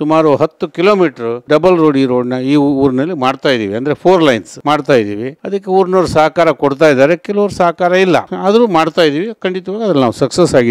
ಸುಮಾರು ಹತ್ತು kilometre double road ಈ ನ ಈ ಊರಿನಲ್ಲಿ ಮಾಡ್ತಾ ಇದೀವಿ ಅಂದ್ರೆ ಫೋರ್ ಲೈನ್ಸ್ ಮಾಡ್ತಾ ಇದೀವಿ ಅದಕ್ಕೆ ಊರಿನವ್ರು ಸಹಕಾರ ಕೊಡ್ತಾ ಇದ್ದಾರೆ ಕೆಲವರು ಸಹಕಾರ ಇಲ್ಲ ಆದರೂ ಮಾಡ್ತಾ ಇದೀವಿ ಖಂಡಿತವಾಗಿ ಅದ್ರಲ್ಲಿ ನಾವು ಸಕ್ಸಸ್ ಆಗಿದೆ